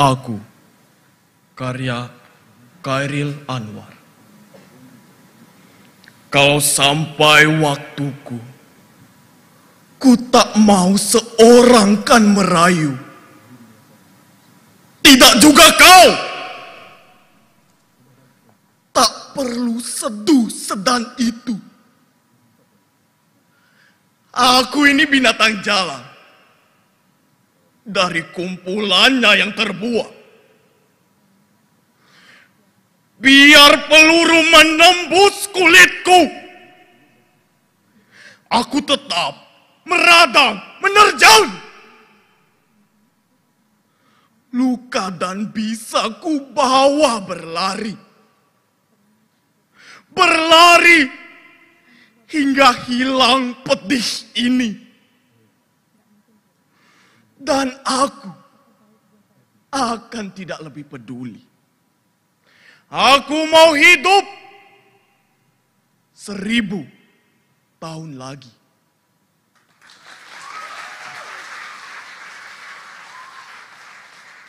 Aku, karya Kairil Anwar. Kalau sampai waktuku, ku tak mau seorang kan merayu. Tidak juga kau. Tak perlu seduh sedang itu. Aku ini binatang jalan dari kumpulannya yang terbuat. Biar peluru menembus kulitku. Aku tetap meradang, menerjang. Luka dan bisa ku bawa berlari. Berlari hingga hilang pedih ini dan aku akan tidak lebih peduli. Aku mau hidup seribu tahun lagi.